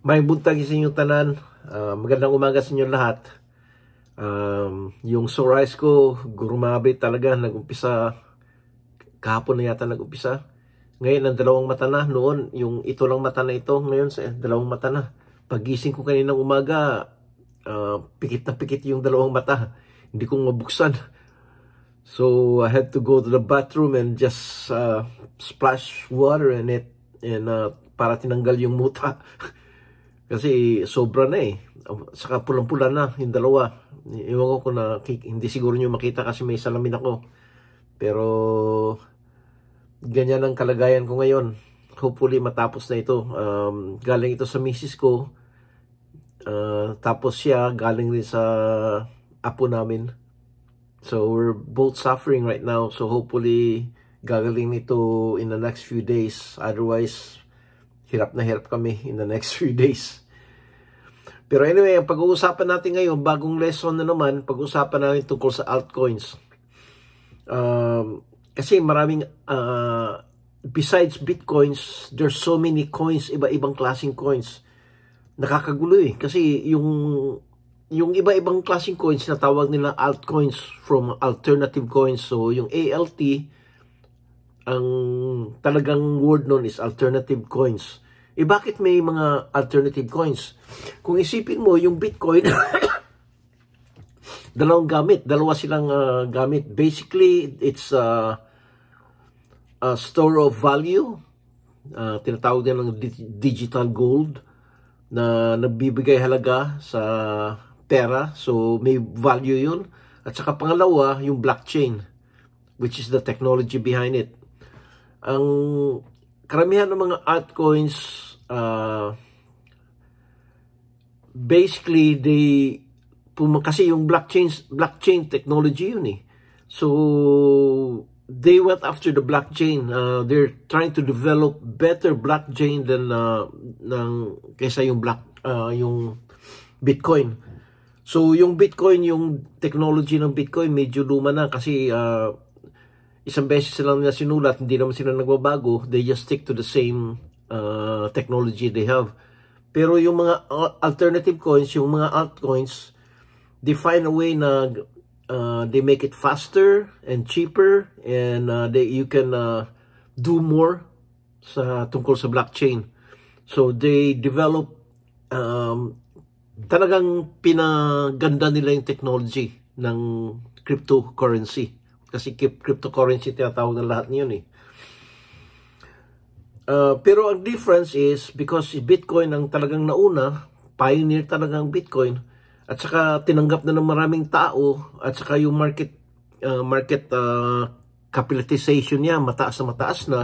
May buntag sa inyong tanan. Uh, magandang umaga sa inyo lahat. Um, yung sore eyes ko, gurumabi talaga. Nagumpisa, kahapon na yata nag-umpisa. Ngayon, ang dalawang mata na. Noon, yung ito lang mata na ito. Ngayon, sa dalawang mata na. Pagising ko kaninang umaga, uh, pikit na pikit yung dalawang mata. Hindi ko mabuksan. So, I had to go to the bathroom and just uh, splash water in it. And uh, para tinanggal yung muta. Kasi sobra na eh. Saka pulang-pula na yung dalawa. Iwan ko kung na, hindi siguro nyo makita kasi may salamin ako. Pero ganyan ang kalagayan ko ngayon. Hopefully matapos na ito. Um, galing ito sa misis ko. Uh, tapos siya galing rin sa apo namin. So we're both suffering right now. So hopefully gagaling nito in the next few days. Otherwise, hirap na hirap kami in the next few days. Pero anyway, ang pag-uusapan natin ngayon, bagong lesson na naman, pag-uusapan natin tungkol sa altcoins. Um, kasi maraming, uh, besides bitcoins, there's so many coins, iba-ibang klaseng coins. Nakakagulo eh. Kasi yung, yung iba-ibang klaseng coins, natawag nila altcoins from alternative coins. So, yung ALT, ang talagang word noon is alternative coins. Eh bakit may mga alternative coins? Kung isipin mo, yung Bitcoin, dalawang gamit. Dalawa silang uh, gamit. Basically, it's uh, a store of value. Uh, tinatawag din ng digital gold na nagbibigay halaga sa pera. So, may value yun. At saka pangalawa, yung blockchain, which is the technology behind it. Ang karamihan ng mga altcoins, uh, basically, they, kasi yung blockchain, blockchain technology yun eh. So, they went after the blockchain. Uh, they're trying to develop better blockchain than uh, ng kaysa yung black uh, yung Bitcoin. So yung Bitcoin, yung technology ng Bitcoin medyo luma na kasi uh, isang beses lang nila sinulat, hindi naman sila nagbabago. They just stick to the same uh, technology they have. Pero yung mga uh, alternative coins, yung mga altcoins, they find a way na uh, they make it faster and cheaper and uh, they, you can uh, do more sa tungkol sa blockchain. So they develop um, talagang pinaganda nila yung technology ng cryptocurrency. Kasi cryptocurrency tinatawag ng lahat niyon eh. Uh, pero ang difference is because si Bitcoin ang talagang nauna, pioneer talaga ang Bitcoin at saka tinanggap na ng maraming tao at saka yung market uh, market uh, capitalization niya mataas na mataas na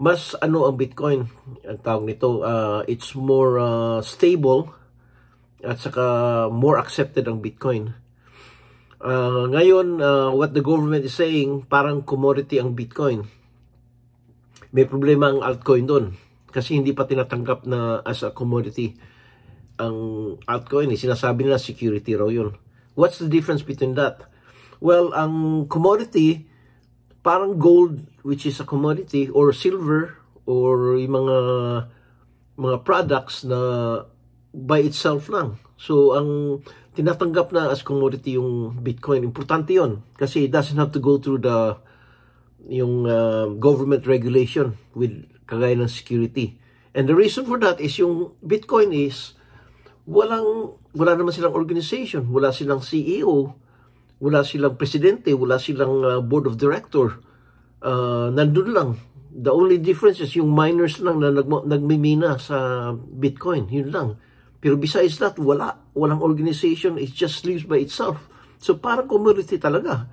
mas ano ang Bitcoin ang tawag nito uh, it's more uh, stable at saka more accepted ang Bitcoin Uh, ngayon, uh, what the government is saying, parang commodity ang Bitcoin. May problema ang altcoin doon kasi hindi pa tinatanggap na as a commodity ang altcoin. Eh, sinasabi nila security raw yun. What's the difference between that? Well, ang commodity, parang gold which is a commodity or silver or yung mga mga products na by itself lang So, ang tinatanggap na as commodity yung Bitcoin, importante yon Kasi it doesn't have to go through the yung uh, government regulation with kagaya ng security. And the reason for that is yung Bitcoin is walang wala naman silang organization, wala silang CEO, wala silang presidente, wala silang uh, board of director. Uh, nandun lang The only difference is yung miners lang na nag nagmimina sa Bitcoin. Yun lang. Pero besides that, wala. Walang organization. It just lives by itself. So parang community talaga.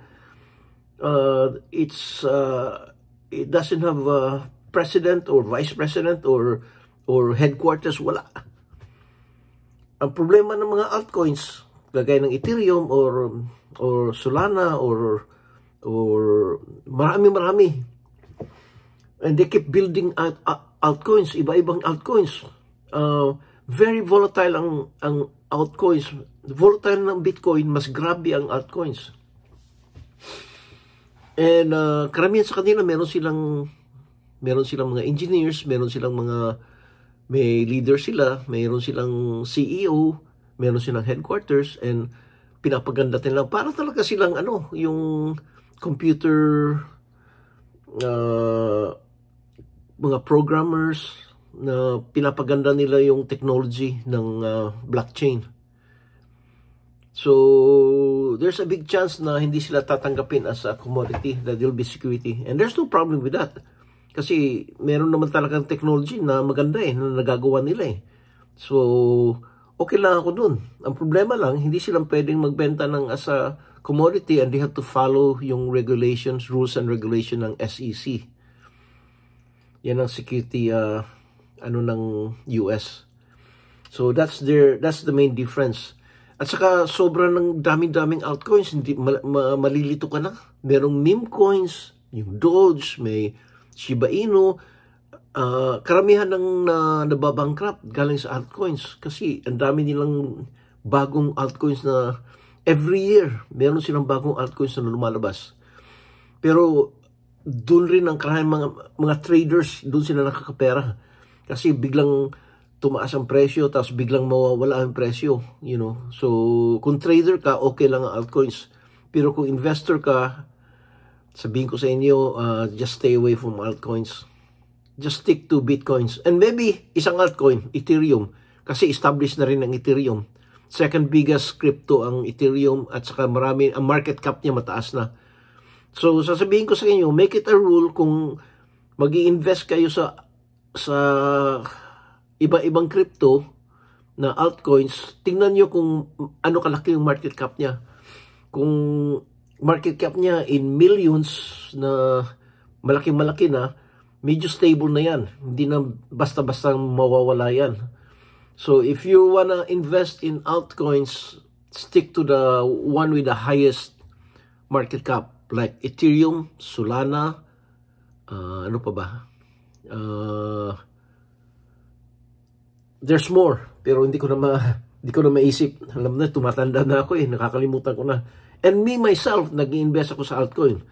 Uh, it's, uh, it doesn't have a president or vice president or, or headquarters. Wala. Ang problema ng mga altcoins, gagaya ng Ethereum or, or Solana or, or marami-marami. And they keep building altcoins, iba-ibang altcoins. Uh, Very volatile ang, ang altcoins. Volatile ng Bitcoin, mas grabe ang altcoins. And uh, karamihan sa kanila, meron silang meron silang mga engineers, meron silang mga may leader sila, meron silang CEO, meron silang headquarters and pinapaganda nila para talaga silang ano, yung computer uh, mga programmers na pinapaganda nila yung technology ng uh, blockchain. So, there's a big chance na hindi sila tatanggapin as a commodity that will be security. And there's no problem with that. Kasi meron naman talagang technology na maganda eh, na nagagawa nila eh. So, okay lang ako dun. Ang problema lang, hindi sila pwedeng magbenta ng as a commodity and they have to follow yung regulations, rules and regulation ng SEC. Yan ang security uh, ano ng US. So that's their that's the main difference. At saka sobra ng daming-daming altcoins, hindi ma, ma, malilito ka na. Merong meme coins, yung Doge, may Shiba Inu, uh, karamihan ng na, nababankrupt galing sa altcoins kasi ang dami nilang bagong altcoins na every year meron silang bagong altcoins na lumalabas. Pero doon rin ang karamihan mga, mga traders, doon sila nakakapera. Kasi biglang tumaas ang presyo, tapos biglang mawawala ang presyo, you know. So, kung trader ka, okay lang ang altcoins. Pero kung investor ka, sabihin ko sa inyo, uh, just stay away from altcoins. Just stick to bitcoins. And maybe isang altcoin, Ethereum. Kasi established na rin ang Ethereum. Second biggest crypto ang Ethereum at saka marami, ang market cap niya mataas na. So, sasabihin ko sa inyo, make it a rule kung mag invest kayo sa sa iba-ibang crypto na altcoins, tingnan nyo kung ano kalaki yung market cap niya. Kung market cap niya in millions na malaki-malaki na, medyo stable na yan. Hindi na basta-basta mawawala yan. So if you wanna invest in altcoins, stick to the one with the highest market cap like Ethereum, Solana, uh, ano pa ba? Uh, there's more, pero hindi ko na ma hindi ko na maiisip Alam na, tumatanda na ako eh, nakakalimutan ko na. And me myself, nag invest ako sa altcoin.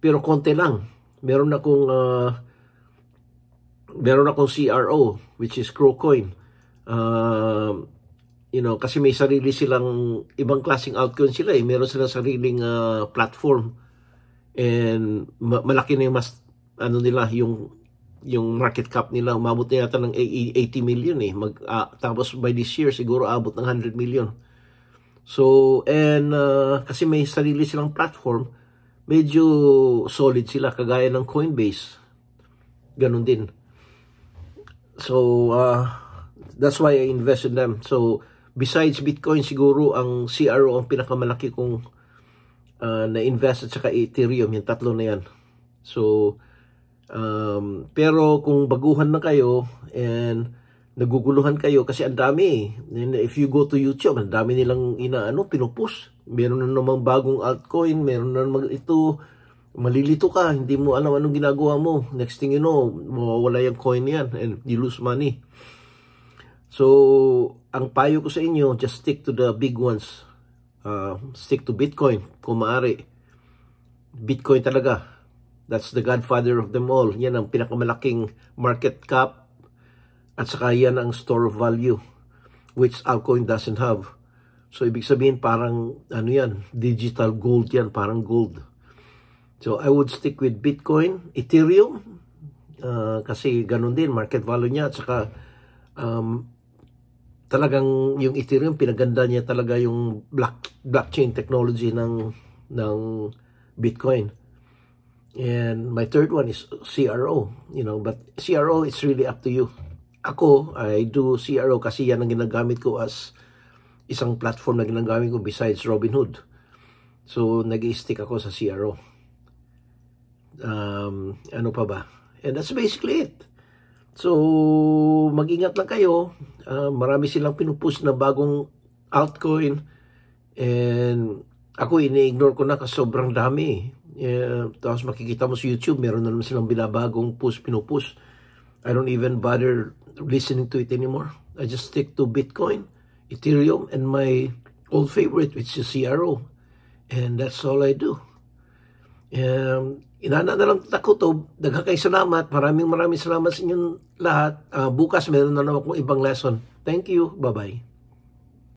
Pero konti lang. Meron akong uh, meron akong CRO, which is Crowcoin. Uh, you know, kasi may sarili silang ibang klaseng altcoin sila eh. Meron silang sariling uh, platform and ma- malaki na yung mas ano nila yung yung market cap nila umabot na yata ng 80 million eh mag uh, tapos by this year siguro abot ng 100 million so and uh, kasi may sarili silang platform medyo solid sila kagaya ng Coinbase ganun din so uh, that's why I invest in them so besides Bitcoin siguro ang CRO ang pinakamalaki kong uh, na-invest at saka Ethereum yung tatlo na yan so Um, pero kung baguhan na kayo and naguguluhan kayo kasi ang dami eh. and if you go to YouTube ang dami nilang inaano pinupus meron na namang bagong altcoin meron na namang ito malilito ka hindi mo alam anong ginagawa mo next thing you know mawawala yung coin yan and you lose money so ang payo ko sa inyo just stick to the big ones uh, stick to Bitcoin kung maaari Bitcoin talaga That's the godfather of them all. Yan ang pinakamalaking market cap at saka yan ang store of value which Alcoin doesn't have. So ibig sabihin parang ano yan, digital gold yan, parang gold. So I would stick with Bitcoin, Ethereum, uh, kasi ganun din, market value niya at saka um, talagang yung Ethereum pinaganda niya talaga yung block, blockchain technology ng ng Bitcoin. And my third one is CRO, you know, but CRO it's really up to you. Ako, I do CRO kasi yan ang ginagamit ko as isang platform na ginagamit ko besides Robinhood. So, nag-stick ako sa CRO. Um, ano pa ba? And that's basically it. So, mag-ingat lang kayo. Uh, marami silang pinupus na bagong altcoin. And ako, ini-ignore ko na kasi sobrang dami eh. Uh, tapos makikita mo sa YouTube, meron na naman silang binabagong post, pinupost. I don't even bother listening to it anymore. I just stick to Bitcoin, Ethereum, and my old favorite, which is CRO. And that's all I do. Um, inana na lang to. Daghang salamat. Maraming maraming salamat sa inyong lahat. Uh, bukas meron na naman akong ibang lesson. Thank you. Bye-bye.